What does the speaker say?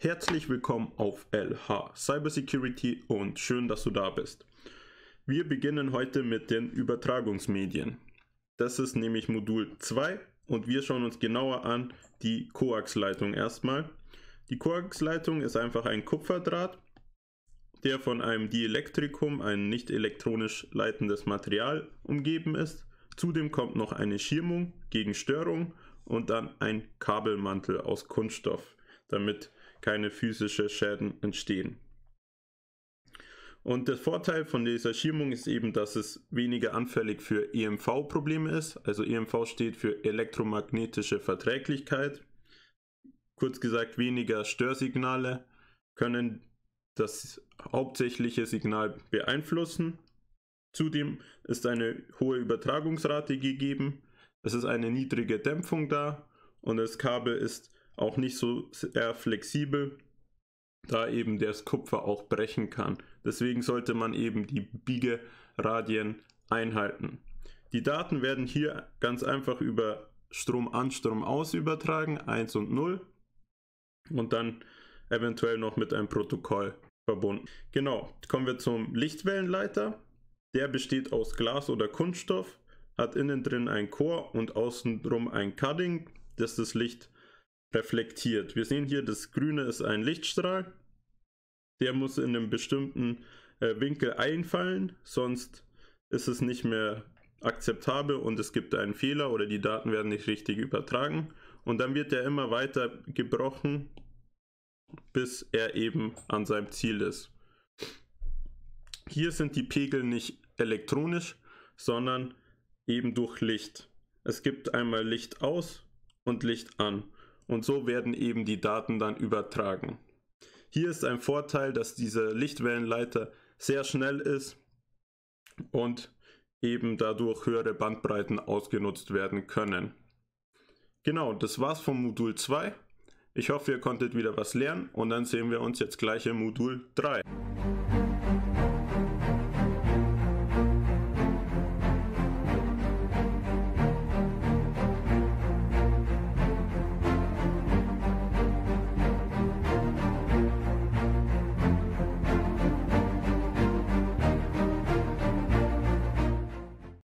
Herzlich willkommen auf LH Cybersecurity und schön, dass du da bist. Wir beginnen heute mit den Übertragungsmedien. Das ist nämlich Modul 2 und wir schauen uns genauer an die Koaxleitung erstmal. Die Koaxleitung ist einfach ein Kupferdraht, der von einem Dielektrikum, ein nicht elektronisch leitendes Material, umgeben ist. Zudem kommt noch eine Schirmung gegen Störung und dann ein Kabelmantel aus Kunststoff damit keine physischen Schäden entstehen. Und der Vorteil von dieser Schirmung ist eben, dass es weniger anfällig für EMV-Probleme ist. Also EMV steht für elektromagnetische Verträglichkeit. Kurz gesagt, weniger Störsignale können das hauptsächliche Signal beeinflussen. Zudem ist eine hohe Übertragungsrate gegeben. Es ist eine niedrige Dämpfung da und das Kabel ist auch nicht so sehr flexibel, da eben das Kupfer auch brechen kann. Deswegen sollte man eben die Biegeradien einhalten. Die Daten werden hier ganz einfach über Strom an, Strom aus übertragen, 1 und 0 und dann eventuell noch mit einem Protokoll verbunden. Genau, kommen wir zum Lichtwellenleiter. Der besteht aus Glas oder Kunststoff, hat innen drin ein Chor und außenrum ein Cutting, das das Licht reflektiert. Wir sehen hier, das Grüne ist ein Lichtstrahl. Der muss in einem bestimmten äh, Winkel einfallen, sonst ist es nicht mehr akzeptabel und es gibt einen Fehler oder die Daten werden nicht richtig übertragen. Und dann wird er immer weiter gebrochen, bis er eben an seinem Ziel ist. Hier sind die Pegel nicht elektronisch, sondern eben durch Licht. Es gibt einmal Licht aus und Licht an und so werden eben die Daten dann übertragen. Hier ist ein Vorteil, dass dieser Lichtwellenleiter sehr schnell ist und eben dadurch höhere Bandbreiten ausgenutzt werden können. Genau, das war's vom Modul 2. Ich hoffe, ihr konntet wieder was lernen und dann sehen wir uns jetzt gleich im Modul 3.